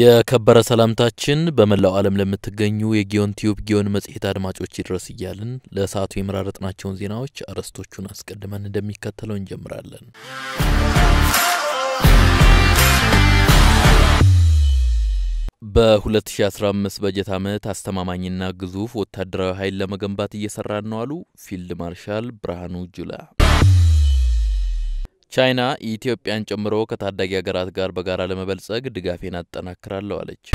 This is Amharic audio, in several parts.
የከበረ ሰላምታችን በመላው ዓለም ለምትገኙ የጊዮን ቲዩብ ጊዮን መጽሔት አድማጮች ይድረስ እያልን ለሰዓቱ የመራረጥናቸውን ዜናዎች አርዕስቶቹን አስቀድመን እንደሚከተለው እንጀምራለን። በ2015 በጀት ዓመት አስተማማኝና ግዙፍ ወታደራዊ ኃይል ለመገንባት እየሰራን ነው አሉ ፊልድ ማርሻል ብርሃኑ ጁላ። ቻይና ኢትዮጵያን ጨምሮ ከታዳጊ ሀገራት ጋር በጋራ ለመበልጸግ ድጋፌን አጠናክራለሁ አለች።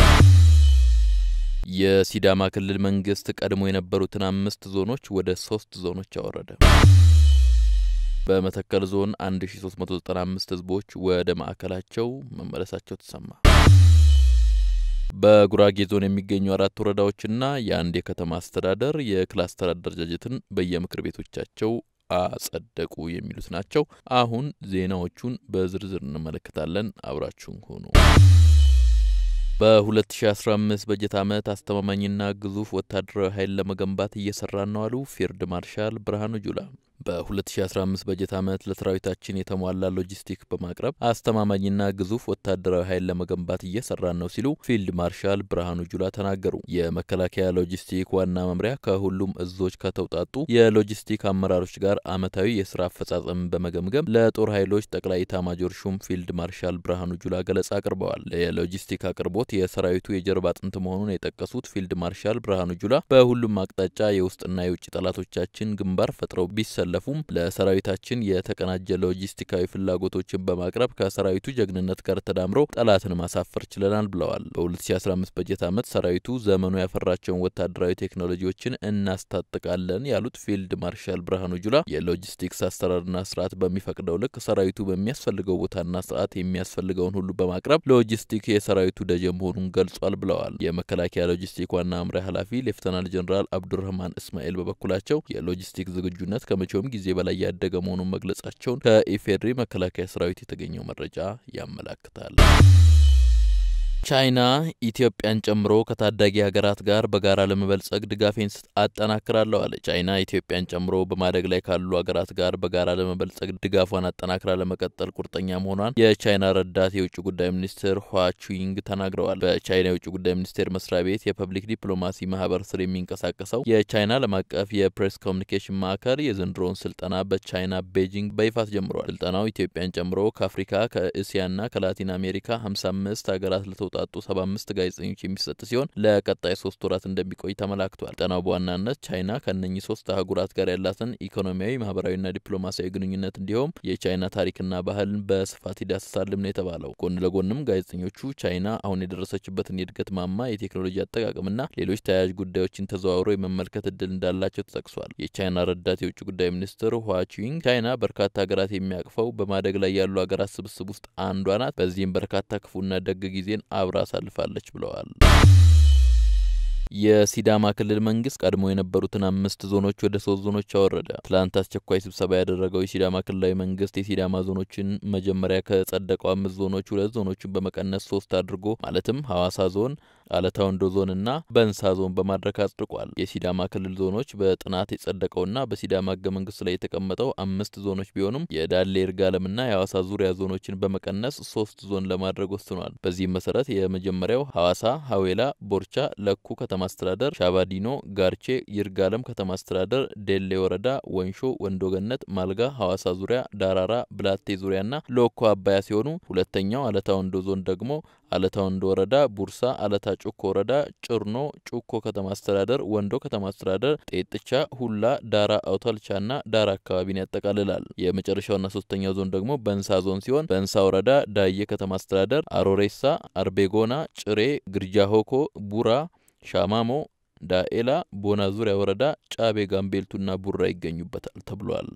የሲዳማ ክልል መንግስት ቀድሞ የነበሩትን አምስት ዞኖች ወደ ሶስት ዞኖች አወረደ። በመተከል ዞን 1395 ህዝቦች ወደ ማዕከላቸው መመለሳቸው ተሰማ። በጉራጌ ዞን የሚገኙ አራት ወረዳዎችና የአንድ የከተማ አስተዳደር የክላስተር አደረጃጀትን በየምክር ቤቶቻቸው አጸደቁ የሚሉት ናቸው። አሁን ዜናዎቹን በዝርዝር እንመለከታለን። አብራችሁን ሆኑ በ በ2015 በጀት ዓመት አስተማማኝና ግዙፍ ወታደራዊ ኃይል ለመገንባት እየሰራ ነው አሉ ፊልድ ማርሻል ብርሃኑ ጁላ። በ2015 በጀት ዓመት ለሰራዊታችን የተሟላ ሎጂስቲክ በማቅረብ አስተማማኝና ግዙፍ ወታደራዊ ኃይል ለመገንባት እየሰራን ነው ሲሉ ፊልድ ማርሻል ብርሃኑ ጁላ ተናገሩ። የመከላከያ ሎጂስቲክ ዋና መምሪያ ከሁሉም እዞች ከተውጣጡ የሎጂስቲክ አመራሮች ጋር አመታዊ የስራ አፈጻጸም በመገምገም ለጦር ኃይሎች ጠቅላይ ኢታማጆር ሹም ፊልድ ማርሻል ብርሃኑ ጁላ ገለጻ አቅርበዋል። የሎጂስቲክ አቅርቦት የሰራዊቱ የጀርባ አጥንት መሆኑን የጠቀሱት ፊልድ ማርሻል ብርሃኑ ጁላ በሁሉም አቅጣጫ የውስጥና የውጭ ጠላቶቻችን ግንባር ፈጥረው ቢሰ በመሰለፉም ለሰራዊታችን የተቀናጀ ሎጂስቲካዊ ፍላጎቶችን በማቅረብ ከሰራዊቱ ጀግንነት ጋር ተዳምሮ ጠላትን ማሳፈር ችለናል ብለዋል። በ2015 በጀት ዓመት ሰራዊቱ ዘመኑ ያፈራቸውን ወታደራዊ ቴክኖሎጂዎችን እናስታጥቃለን ያሉት ፊልድ ማርሻል ብርሃኑ ጁላ የሎጂስቲክስ አሰራርና ስርዓት በሚፈቅደው ልክ ሰራዊቱ በሚያስፈልገው ቦታና ስርዓት የሚያስፈልገውን ሁሉ በማቅረብ ሎጂስቲክ የሰራዊቱ ደጀ መሆኑን ገልጿል ብለዋል። የመከላከያ ሎጂስቲክ ዋና አምሪያ ኃላፊ ሌፍተናል ጀኔራል አብዱራህማን እስማኤል በበኩላቸው የሎጂስቲክ ዝግጁነት ከመጪ ከመቼውም ጊዜ በላይ ያደገ መሆኑን መግለጻቸውን ከኢፌድሪ መከላከያ ሰራዊት የተገኘው መረጃ ያመላክታል። ቻይና ኢትዮጵያን ጨምሮ ከታዳጊ ሀገራት ጋር በጋራ ለመበልጸግ ድጋፌን አጠናክራለሁ አለ። ቻይና ኢትዮጵያን ጨምሮ በማደግ ላይ ካሉ ሀገራት ጋር በጋራ ለመበልጸግ ድጋፏን አጠናክራ ለመቀጠል ቁርጠኛ መሆኗን የቻይና ረዳት የውጭ ጉዳይ ሚኒስትር ኋ ቹይንግ ተናግረዋል። በቻይና የውጭ ጉዳይ ሚኒስቴር መስሪያ ቤት የፐብሊክ ዲፕሎማሲ ማህበር ስር የሚንቀሳቀሰው የቻይና ዓለም አቀፍ የፕሬስ ኮሚኒኬሽን ማዕከል የዘንድሮውን ስልጠና በቻይና ቤጂንግ በይፋ ጀምሯል። ስልጠናው ኢትዮጵያን ጨምሮ ከአፍሪካ ከእስያና ከላቲን አሜሪካ አምስት ሀገራት ለተውጣ ለተውጣጡ 75 ጋዜጠኞች የሚሰጥ ሲሆን ለቀጣይ ሶስት ወራት እንደሚቆይ ተመላክቷል። ጠናው በዋናነት ቻይና ከነኚህ ሶስት አህጉራት ጋር ያላትን ኢኮኖሚያዊ፣ ማህበራዊና ዲፕሎማሲያዊ ግንኙነት እንዲሁም የቻይና ታሪክና ባህልን በስፋት ይዳስሳልም ነው የተባለው። ጎን ለጎንም ጋዜጠኞቹ ቻይና አሁን የደረሰችበትን የእድገት ማማ፣ የቴክኖሎጂ አጠቃቀምና ሌሎች ተያያዥ ጉዳዮችን ተዘዋውሮ የመመልከት እድል እንዳላቸው ተጠቅሷል። የቻይና ረዳት የውጭ ጉዳይ ሚኒስትር ሁዋቺንግ ቻይና በርካታ ሀገራት የሚያቅፈው በማደግ ላይ ያሉ ሀገራት ስብስብ ውስጥ አንዷ ናት። በዚህም በርካታ ክፉና ደግ ጊዜን አብራ አሳልፋለች ብለዋል። የሲዳማ ክልል መንግስት ቀድሞ የነበሩትን አምስት ዞኖች ወደ ሶስት ዞኖች አወረደ። ትላንት አስቸኳይ ስብሰባ ያደረገው የሲዳማ ክልላዊ መንግስት የሲዳማ ዞኖችን መጀመሪያ ከጸደቀው አምስት ዞኖች ሁለት ዞኖችን በመቀነስ ሶስት አድርጎ ማለትም ሐዋሳ ዞን አለታ ወንዶ ዞንና በንሳ ዞን በማድረግ አጽድቋል። የሲዳማ ክልል ዞኖች በጥናት የጸደቀውና በሲዳማ ህገ መንግስት ላይ የተቀመጠው አምስት ዞኖች ቢሆኑም የዳሌ ይርጋለምና የሐዋሳ ዙሪያ ዞኖችን በመቀነስ ሶስት ዞን ለማድረግ ወስኗል። በዚህም መሰረት የመጀመሪያው ሐዋሳ፣ ሀዌላ፣ ቦርቻ፣ ለኩ ከተማ አስተዳደር፣ ሻባዲኖ፣ ጋርቼ፣ ይርጋለም ከተማ አስተዳደር፣ ዴሌ ወረዳ፣ ወንሾ፣ ወንዶገነት ማልጋ፣ ሐዋሳ ዙሪያ፣ ዳራራ፣ ብላቴ ዙሪያና ሎኮ አባያ ሲሆኑ ሁለተኛው አለታ ወንዶ ዞን ደግሞ አለታ ወንዶ ወረዳ፣ ቡርሳ አለታ ጩኮ ወረዳ፣ ጭርኖ ጩኮ ከተማ አስተዳደር፣ ወንዶ ከተማ አስተዳደር፣ ጤጥቻ፣ ሁላ፣ ዳራ ና ዳራ አካባቢን ያጠቃልላል። የመጨረሻውና ሶስተኛው ዞን ደግሞ በንሳ ዞን ሲሆን በንሳ ወረዳ ዳዬ ከተማ አስተዳደር፣ አሮሬሳ፣ አርቤጎና፣ ጭሬ፣ ግርጃ ሆኮ፣ ቡራ፣ ሻማሞ፣ ዳኤላ፣ ቦና ዙሪያ ወረዳ፣ ጫቤ ጋምቤልቱና ቡራ ይገኙበታል ተብሏል።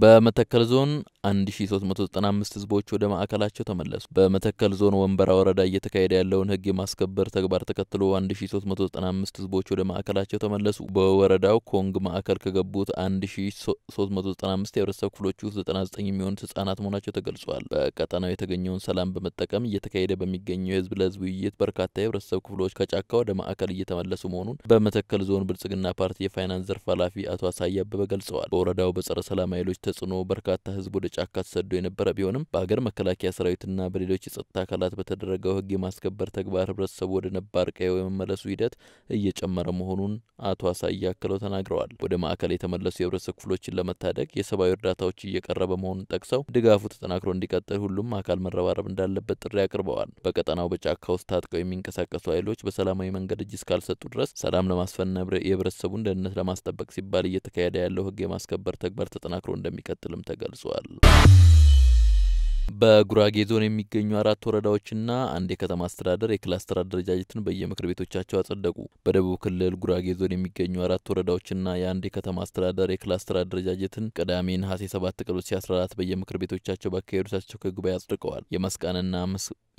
በመተከል ዞን 1395 ህዝቦች ወደ ማዕከላቸው ተመለሱ። በመተከል ዞን ወንበራ ወረዳ እየተካሄደ ያለውን ህግ የማስከበር ተግባር ተከትሎ 1395 ህዝቦች ወደ ማዕከላቸው ተመለሱ። በወረዳው ኮንግ ማዕከል ከገቡት 1395 የህብረተሰብ ክፍሎች ውስጥ 99 የሚሆኑት ህጻናት መሆናቸው ተገልጿል። በቀጠናው የተገኘውን ሰላም በመጠቀም እየተካሄደ በሚገኘው የህዝብ ለህዝብ ውይይት በርካታ የህብረተሰብ ክፍሎች ከጫካ ወደ ማዕከል እየተመለሱ መሆኑን በመተከል ዞን ብልጽግና ፓርቲ የፋይናንስ ዘርፍ ኃላፊ አቶ አሳይ አበበ ገልጸዋል። በወረዳው በጸረ ሰላም ኃይሎች ተጽዕኖ በርካታ ህዝብ ወደ ጫካ ተሰዶ የነበረ ቢሆንም በሀገር መከላከያ ሰራዊትና በሌሎች የጸጥታ አካላት በተደረገው ህግ የማስከበር ተግባር ህብረተሰቡ ወደ ነባር ቀየው የመመለሱ ሂደት እየጨመረ መሆኑን አቶ አሳይ አክለው ተናግረዋል። ወደ ማዕከል የተመለሱ የህብረተሰብ ክፍሎችን ለመታደግ የሰብአዊ እርዳታዎች እየቀረበ መሆኑን ጠቅሰው ድጋፉ ተጠናክሮ እንዲቀጥል ሁሉም አካል መረባረብ እንዳለበት ጥሪ አቅርበዋል። በቀጠናው በጫካ ውስጥ ታጥቀው የሚንቀሳቀሱ ኃይሎች በሰላማዊ መንገድ እጅ እስካልሰጡ ድረስ ሰላም ለማስፈንና የህብረተሰቡን ደህንነት ለማስጠበቅ ሲባል እየተካሄደ ያለው ህግ የማስከበር ተግባር ተጠናክሮ እንደሚቀጥልም ተገልጿል። በጉራጌ ዞን የሚገኙ አራት ወረዳዎችና አንድ የከተማ አስተዳደር የክላስተር አደረጃጀትን በየምክር ቤቶቻቸው አጸደቁ። በደቡብ ክልል ጉራጌ ዞን የሚገኙ አራት ወረዳዎችና የአንድ የከተማ አስተዳደር የክላስተር አደረጃጀትን ቅዳሜ ነሐሴ 7 ቀን 2014 በየምክር ቤቶቻቸው ባካሄዱት አስቸኳይ ጉባኤ አጽድቀዋል። የመስቃንና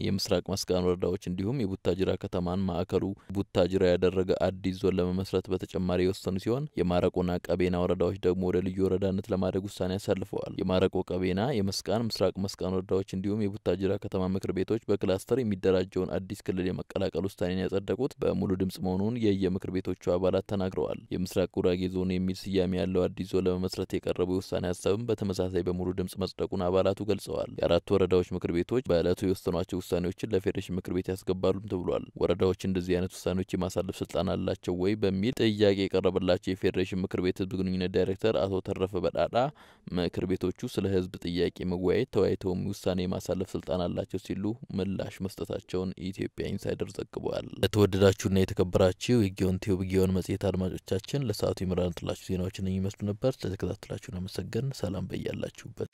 የምስራቅ መስቃን ወረዳዎች እንዲሁም የቡታጅራ ከተማን ማዕከሉ ቡታጅራ ያደረገ አዲስ ዞን ለመመስረት በተጨማሪ የወሰኑ ሲሆን የማረቆና ቀቤና ወረዳዎች ደግሞ ወደ ልዩ ወረዳነት ለማድረግ ውሳኔ አሳልፈዋል። የማረቆ ቀቤና፣ የመስቃን፣ ምስራቅ መስቃን ወረዳዎች እንዲሁም የቡታጅራ ከተማ ምክር ቤቶች በክላስተር የሚደራጀውን አዲስ ክልል የመቀላቀል ውሳኔን ያጸደቁት በሙሉ ድምጽ መሆኑን የየምክር ቤቶቹ አባላት ተናግረዋል። የምስራቅ ጉራጌ ዞን የሚል ስያሜ ያለው አዲስ ዞን ለመመስረት የቀረበው የውሳኔ ሀሳብም በተመሳሳይ በሙሉ ድምጽ መጽደቁን አባላቱ ገልጸዋል። የአራቱ ወረዳዎች ምክር ቤቶች በዕለቱ የወሰኗቸው ውሳኔዎችን ለፌዴሬሽን ምክር ቤት ያስገባሉም ተብሏል። ወረዳዎች እንደዚህ አይነት ውሳኔዎች የማሳለፍ ስልጣን አላቸው ወይ በሚል ጥያቄ የቀረበላቸው የፌዴሬሽን ምክር ቤት ህዝብ ግንኙነት ዳይሬክተር አቶ ተረፈ በዳዳ ምክር ቤቶቹ ስለ ህዝብ ጥያቄ መወያየት ተወያይተውም ውሳኔ የማሳለፍ ስልጣን አላቸው ሲሉ ምላሽ መስጠታቸውን ኢትዮጵያ ኢንሳይደር ዘግቧል። ለተወደዳችሁና የተከበራችሁ የጊዮን ቲዩብ ጊዮን መጽሔት አድማጮቻችን ለሰዓቱ የመራንትላችሁ ዜናዎችን ይመስሉ ነበር። ስለተከታተላችሁን አመሰገን። ሰላም በያላችሁበት።